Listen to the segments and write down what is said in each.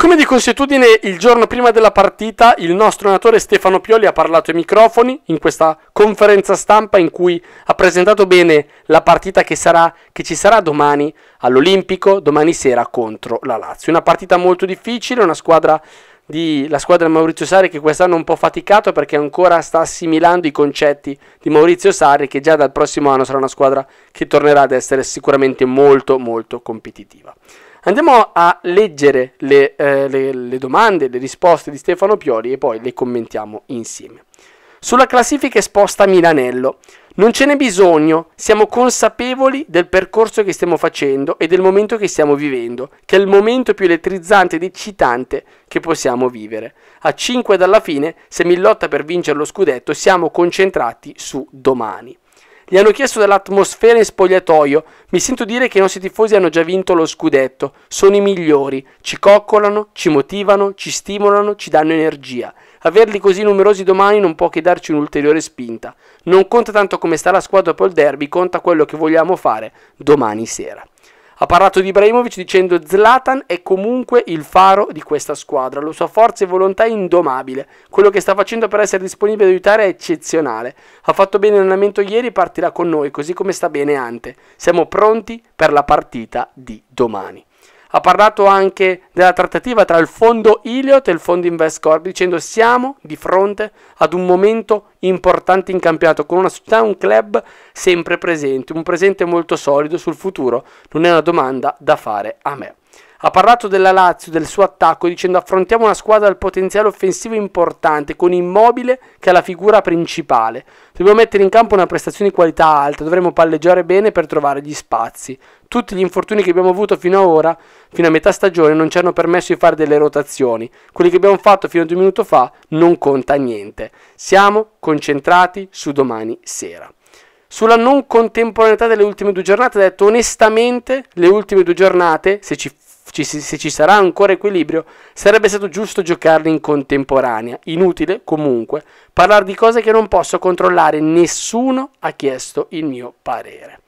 Come di consuetudine, il giorno prima della partita, il nostro allenatore Stefano Pioli ha parlato ai microfoni in questa conferenza stampa in cui ha presentato bene la partita che, sarà, che ci sarà domani all'Olimpico, domani sera contro la Lazio. Una partita molto difficile, una squadra di, la squadra di Maurizio Sarri che quest'anno è un po' faticato perché ancora sta assimilando i concetti di Maurizio Sarri che già dal prossimo anno sarà una squadra che tornerà ad essere sicuramente molto molto competitiva. Andiamo a leggere le, eh, le, le domande, le risposte di Stefano Piori e poi le commentiamo insieme. Sulla classifica esposta Milanello, non ce n'è bisogno, siamo consapevoli del percorso che stiamo facendo e del momento che stiamo vivendo, che è il momento più elettrizzante ed eccitante che possiamo vivere. A 5 dalla fine, se mi lotta per vincere lo scudetto, siamo concentrati su domani. Gli hanno chiesto dell'atmosfera in spogliatoio. Mi sento dire che i nostri tifosi hanno già vinto lo scudetto. Sono i migliori. Ci coccolano, ci motivano, ci stimolano, ci danno energia. Averli così numerosi domani non può che darci un'ulteriore spinta. Non conta tanto come sta la squadra dopo il derby, conta quello che vogliamo fare domani sera. Ha parlato di Ibrahimovic dicendo Zlatan è comunque il faro di questa squadra, la sua forza e volontà è indomabile, quello che sta facendo per essere disponibile ad aiutare è eccezionale. Ha fatto bene l'allenamento ieri, partirà con noi, così come sta bene Ante. Siamo pronti per la partita di domani ha parlato anche della trattativa tra il fondo Iliot e il fondo Invest Corp, dicendo siamo di fronte ad un momento importante in campionato, con una società, un club sempre presente, un presente molto solido sul futuro, non è una domanda da fare a me. Ha parlato della Lazio, del suo attacco, dicendo affrontiamo una squadra dal potenziale offensivo importante, con Immobile che è la figura principale. Dobbiamo mettere in campo una prestazione di qualità alta, dovremo palleggiare bene per trovare gli spazi. Tutti gli infortuni che abbiamo avuto fino ad ora, fino a metà stagione, non ci hanno permesso di fare delle rotazioni. Quelli che abbiamo fatto fino a due minuti fa non conta niente. Siamo concentrati su domani sera sulla non contemporaneità delle ultime due giornate, ha detto onestamente le ultime due giornate, se ci se ci sarà ancora equilibrio, sarebbe stato giusto giocarli in contemporanea. Inutile, comunque, parlare di cose che non posso controllare. Nessuno ha chiesto il mio parere.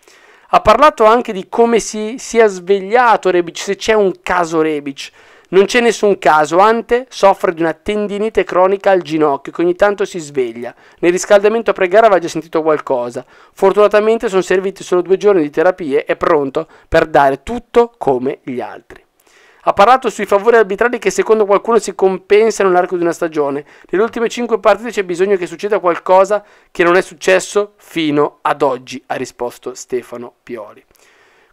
Ha parlato anche di come si sia svegliato Rebic, se c'è un caso Rebic. Non c'è nessun caso, Ante soffre di una tendinite cronica al ginocchio che ogni tanto si sveglia. Nel riscaldamento a pregare aveva già sentito qualcosa. Fortunatamente sono serviti solo due giorni di terapie e pronto per dare tutto come gli altri. Ha parlato sui favori arbitrali che secondo qualcuno si compensano nell'arco di una stagione. Nelle ultime cinque partite c'è bisogno che succeda qualcosa che non è successo fino ad oggi, ha risposto Stefano Pioli.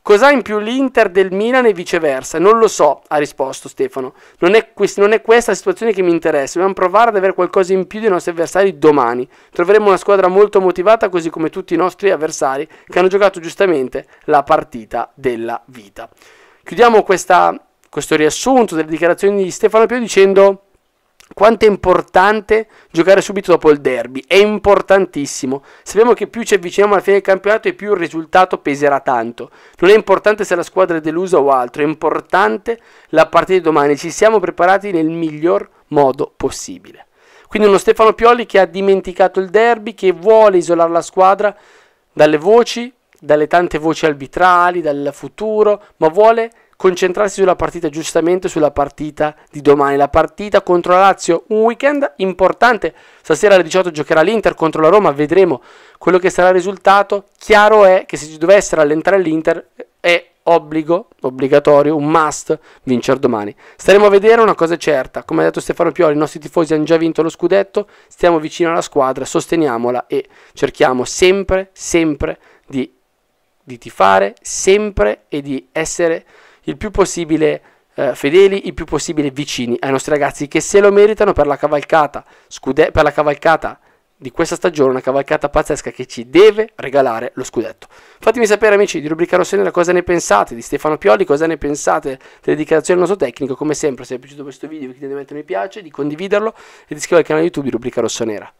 Cos'ha in più l'Inter del Milan e viceversa? Non lo so, ha risposto Stefano. Non è, quest- non è questa la situazione che mi interessa. Dobbiamo provare ad avere qualcosa in più dei nostri avversari domani. Troveremo una squadra molto motivata, così come tutti i nostri avversari che hanno giocato giustamente la partita della vita. Chiudiamo questa, questo riassunto delle dichiarazioni di Stefano Pio dicendo quanto è importante giocare subito dopo il derby, è importantissimo. Sappiamo che più ci avviciniamo alla fine del campionato e più il risultato peserà tanto. Non è importante se la squadra è delusa o altro, è importante la partita di domani. Ci siamo preparati nel miglior modo possibile. Quindi uno Stefano Pioli che ha dimenticato il derby, che vuole isolare la squadra dalle voci, dalle tante voci arbitrali, dal futuro, ma vuole concentrarsi sulla partita, giustamente sulla partita di domani, la partita contro la Lazio, un weekend importante, stasera alle 18 giocherà l'Inter contro la Roma, vedremo quello che sarà il risultato, chiaro è che se ci dovesse rallentare l'Inter è obbligo, obbligatorio, un must vincere domani. Staremo a vedere una cosa certa, come ha detto Stefano Pioli, i nostri tifosi hanno già vinto lo scudetto, stiamo vicino alla squadra, sosteniamola e cerchiamo sempre, sempre di, di tifare, sempre e di essere il più possibile eh, fedeli, il più possibile vicini ai nostri ragazzi che se lo meritano per la cavalcata, scude- per la cavalcata di questa stagione, una cavalcata pazzesca che ci deve regalare lo scudetto. Fatemi sapere amici di Rubrica Rossonera cosa ne pensate, di Stefano Pioli cosa ne pensate delle dichiarazioni del nostro tecnico, come sempre se vi è piaciuto questo video vi chiedo di mettere mi piace, di condividerlo e di iscrivervi al canale YouTube di Rubrica Rossonera.